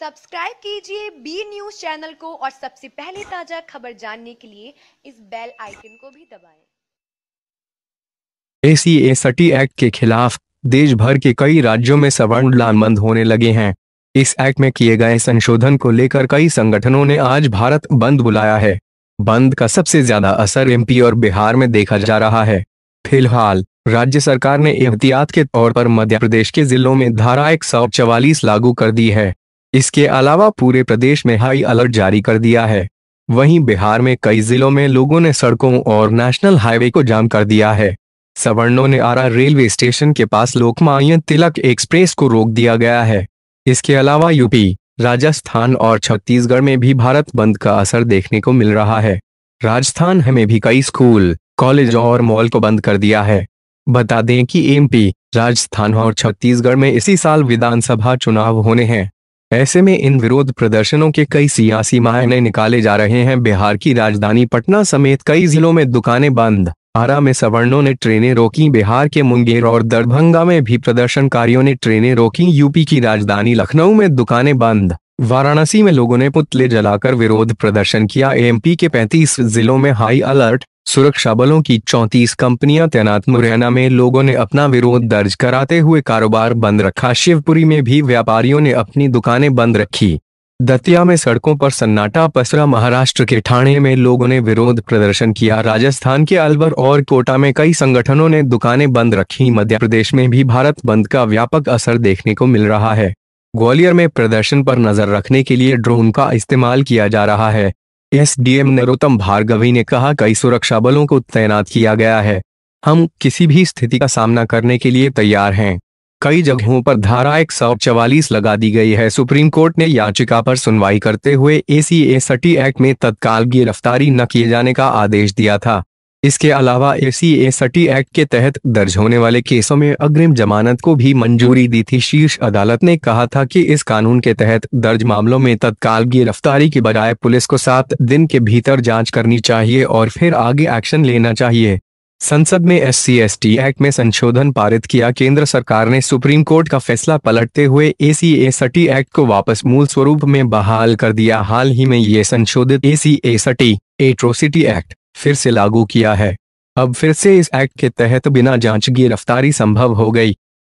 Subscribe कीजिए B news channel को और सबसे पहले ताजा खबर जानने के लिए इस बेल आइकन को भी दबाएं। ए सटी एक्ट के खिलाफ देश भर के कई राज्यों में सवर्ण लामबंद होने लगे हैं इस एक्ट में किए गए संशोधन को लेकर कई संगठनों ने आज भारत बंद बुलाया है बंद का सबसे ज्यादा असर एमपी और बिहार में देखा जा रहा है फिलहाल राज्य सरकार ने एहतियात के तौर पर मध्य प्रदेश के जिलों में धारा एक लागू कर दी है इसके अलावा पूरे प्रदेश में हाई अलर्ट जारी कर दिया है वहीं बिहार में कई जिलों में लोगों ने सड़कों और नेशनल हाईवे को जाम कर दिया है सवर्णों ने आरा रेलवे स्टेशन के पास लोकमान्य तिलक एक्सप्रेस को रोक दिया गया है इसके अलावा यूपी राजस्थान और छत्तीसगढ़ में भी भारत बंद का असर देखने को मिल रहा है राजस्थान में भी कई स्कूल कॉलेज और मॉल को बंद कर दिया है बता दें कि एमपी राजस्थान और छत्तीसगढ़ में इसी साल विधानसभा चुनाव होने हैं ऐसे में इन विरोध प्रदर्शनों के कई सियासी मायने निकाले जा रहे हैं बिहार की राजधानी पटना समेत कई जिलों में दुकानें बंद आरा में सवर्णों ने ट्रेनें रोकी बिहार के मुंगेर और दरभंगा में भी प्रदर्शनकारियों ने ट्रेनें रोकी यूपी की राजधानी लखनऊ में दुकानें बंद वाराणसी में लोगों ने पुतले जलाकर विरोध प्रदर्शन किया एमपी के 35 जिलों में हाई अलर्ट सुरक्षा बलों की चौंतीस कंपनियां तैनात मुरैना में लोगों ने अपना विरोध दर्ज कराते हुए कारोबार बंद रखा शिवपुरी में भी व्यापारियों ने अपनी दुकानें बंद रखी दतिया में सड़कों पर सन्नाटा पसरा महाराष्ट्र के ठाणे में लोगों ने विरोध प्रदर्शन किया राजस्थान के अलवर और कोटा में कई संगठनों ने दुकानें बंद रखी मध्य प्रदेश में भी भारत बंद का व्यापक असर देखने को मिल रहा है ग्वालियर में प्रदर्शन पर नजर रखने के लिए ड्रोन का इस्तेमाल किया जा रहा है एसडीएम नरोत्तम भार्गवी ने कहा कई सुरक्षा बलों को तैनात किया गया है हम किसी भी स्थिति का सामना करने के लिए तैयार हैं कई जगहों पर धारा एक लगा दी गई है सुप्रीम कोर्ट ने याचिका पर सुनवाई करते हुए एसीएसटी एक्ट में तत्काल गिरफ्तारी न किए जाने का आदेश दिया था इसके अलावा ए सी एक्ट के तहत दर्ज होने वाले केसों में अग्रिम जमानत को भी मंजूरी दी थी शीर्ष अदालत ने कहा था कि इस कानून के तहत दर्ज मामलों में तत्काल गिरफ्तारी की बजाय पुलिस को सात दिन के भीतर जांच करनी चाहिए और फिर आगे एक्शन लेना चाहिए संसद में एस सी एक्ट में संशोधन पारित किया केंद्र सरकार ने सुप्रीम कोर्ट का फैसला पलटते हुए ए सी एक्ट को वापस मूल स्वरूप में बहाल कर दिया हाल ही में ये संशोधित ए सी एट्रोसिटी एक्ट फिर से लागू किया है अब फिर से इस एक्ट के तहत बिना जांच गिरफ्तारी संभव हो गई